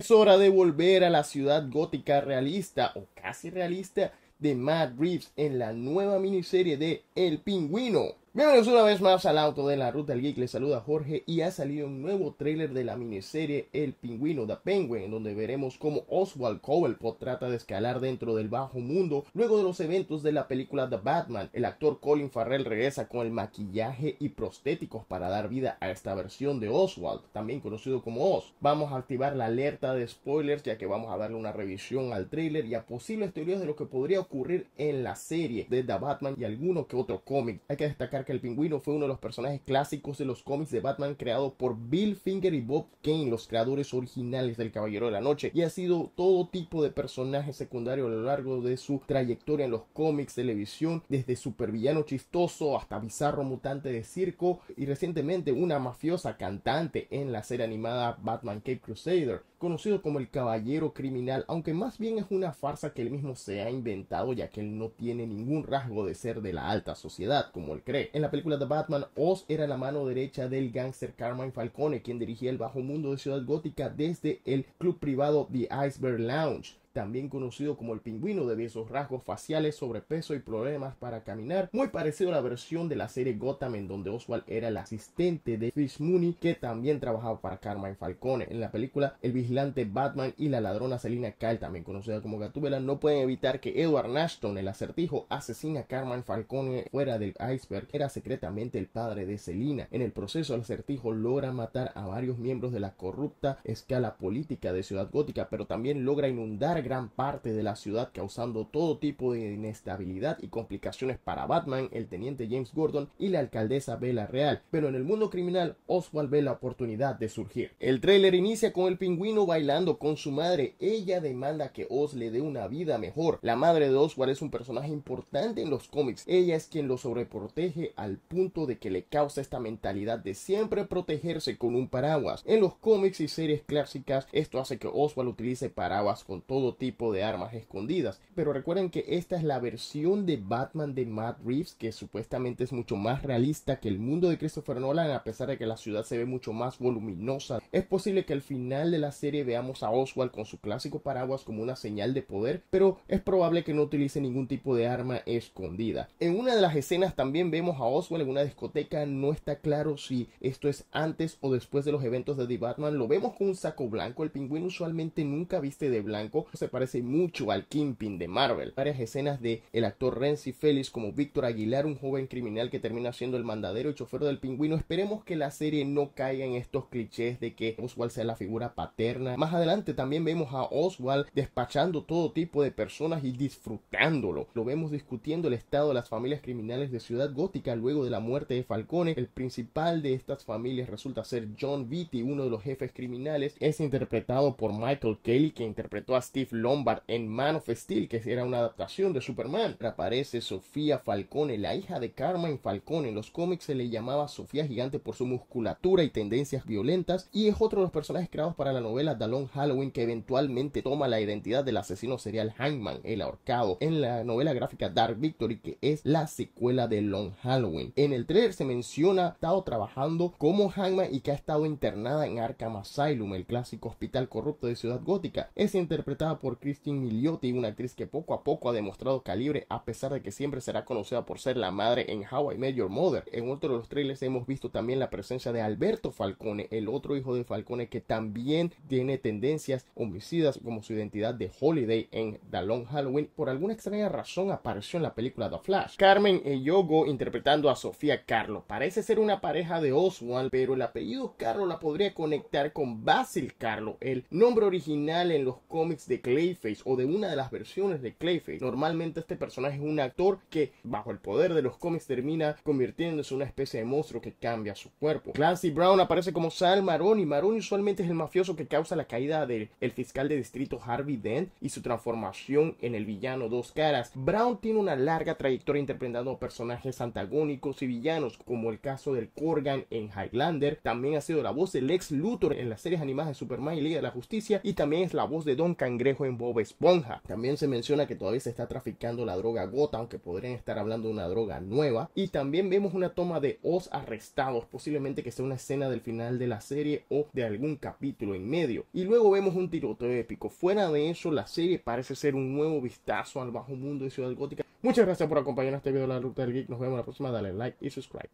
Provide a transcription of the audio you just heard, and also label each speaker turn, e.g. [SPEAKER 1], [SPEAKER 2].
[SPEAKER 1] Es hora de volver a la ciudad gótica realista o casi realista de Matt Reeves en la nueva miniserie de El Pingüino. Bienvenidos una vez más al auto de la ruta del geek, les saluda Jorge y ha salido un nuevo tráiler de la miniserie El Pingüino de Penguin, en donde veremos cómo Oswald Cobblepot trata de escalar dentro del bajo mundo luego de los eventos de la película The Batman. El actor Colin Farrell regresa con el maquillaje y prostéticos para dar vida a esta versión de Oswald, también conocido como Oz. Vamos a activar la alerta de spoilers ya que vamos a darle una revisión al tráiler y a posibles teorías de lo que podría ocurrir en la serie de The Batman y alguno que otro cómic. Hay que destacar el pingüino fue uno de los personajes clásicos de los cómics de Batman creado por Bill Finger y Bob Kane, los creadores originales del Caballero de la Noche, y ha sido todo tipo de personaje secundario a lo largo de su trayectoria en los cómics, televisión, desde supervillano chistoso hasta bizarro mutante de circo y recientemente una mafiosa cantante en la serie animada Batman Cape Crusader, conocido como el Caballero Criminal, aunque más bien es una farsa que él mismo se ha inventado ya que él no tiene ningún rasgo de ser de la alta sociedad como él cree en la película de Batman, Oz era la mano derecha del gángster Carmine Falcone, quien dirigía el bajo mundo de Ciudad Gótica desde el club privado The Iceberg Lounge también conocido como el pingüino debido a sus rasgos faciales, sobrepeso y problemas para caminar, muy parecido a la versión de la serie Gotham en donde Oswald era el asistente de Fish Mooney que también trabajaba para Carmine Falcone. En la película El vigilante Batman y la ladrona Selina Kyle, también conocida como Gatúbela, no pueden evitar que Edward Nashton, el acertijo, asesina a Carmine Falcone fuera del iceberg, era secretamente el padre de Selina. En el proceso el acertijo logra matar a varios miembros de la corrupta escala política de Ciudad Gótica, pero también logra inundar gran parte de la ciudad causando todo tipo de inestabilidad y complicaciones para Batman, el teniente James Gordon y la alcaldesa Vela Real, pero en el mundo criminal Oswald ve la oportunidad de surgir. El tráiler inicia con el pingüino bailando con su madre, ella demanda que Os le dé una vida mejor. La madre de Oswald es un personaje importante en los cómics, ella es quien lo sobreprotege al punto de que le causa esta mentalidad de siempre protegerse con un paraguas. En los cómics y series clásicas esto hace que Oswald utilice paraguas con todo tipo de armas escondidas. Pero recuerden que esta es la versión de Batman de Matt Reeves, que supuestamente es mucho más realista que el mundo de Christopher Nolan, a pesar de que la ciudad se ve mucho más voluminosa. Es posible que al final de la serie veamos a Oswald con su clásico paraguas como una señal de poder, pero es probable que no utilice ningún tipo de arma escondida. En una de las escenas también vemos a Oswald en una discoteca, no está claro si esto es antes o después de los eventos de The Batman, lo vemos con un saco blanco, el pingüino usualmente nunca viste de blanco, se parece mucho al Kingpin de Marvel. Varias escenas de el actor Renzi Félix como Víctor Aguilar, un joven criminal que termina siendo el mandadero y chofer del pingüino. Esperemos que la serie no caiga en estos clichés de que Oswald sea la figura paterna. Más adelante también vemos a Oswald despachando todo tipo de personas y disfrutándolo. Lo vemos discutiendo el estado de las familias criminales de Ciudad Gótica luego de la muerte de Falcone. El principal de estas familias resulta ser John Vitti, uno de los jefes criminales. Es interpretado por Michael Kelly, que interpretó a Steve Lombard en Man of Steel, que era una adaptación de Superman. Aparece Sofía Falcone, la hija de Carmen Falcone. En los cómics se le llamaba Sofía Gigante por su musculatura y tendencias violentas. Y es otro de los personajes creados para la novela Long Halloween, que eventualmente toma la identidad del asesino serial Hangman, el ahorcado, en la novela gráfica Dark Victory, que es la secuela de Long Halloween. En el trailer se menciona ha estado trabajando como Hangman y que ha estado internada en Arkham Asylum, el clásico hospital corrupto de Ciudad Gótica. Es interpretada por Christine Milioti, una actriz que poco a poco ha demostrado calibre a pesar de que siempre será conocida por ser la madre en How I Met Your Mother. En otro de los trailers hemos visto también la presencia de Alberto Falcone, el otro hijo de Falcone que también tiene tendencias homicidas como su identidad de Holiday en The Long Halloween. Por alguna extraña razón apareció en la película The Flash. Carmen y e Yogo interpretando a Sofía Carlo. Parece ser una pareja de Oswald, pero el apellido Carlo la podría conectar con Basil Carlo, el nombre original en los cómics de Clayface o de una de las versiones de Clayface. Normalmente este personaje es un actor que bajo el poder de los cómics termina convirtiéndose en una especie de monstruo que cambia su cuerpo. Clancy Brown aparece como Sal Maroni. Maroni usualmente es el mafioso que causa la caída del fiscal de distrito Harvey Dent y su transformación en el villano Dos Caras. Brown tiene una larga trayectoria interpretando personajes antagónicos y villanos como el caso del Corgan en Highlander. También ha sido la voz del ex Luthor en las series animadas de Superman y Liga de la Justicia y también es la voz de Don Cangrejo en Bob Esponja. También se menciona que todavía se está traficando la droga gota, aunque podrían estar hablando de una droga nueva. Y también vemos una toma de Oz arrestados, posiblemente que sea una escena del final de la serie o de algún capítulo en medio. Y luego vemos un tiroteo épico. Fuera de eso, la serie parece ser un nuevo vistazo al bajo mundo de Ciudad Gótica. Muchas gracias por acompañarnos este video de la Ruta del Geek. Nos vemos la próxima. Dale like y subscribe.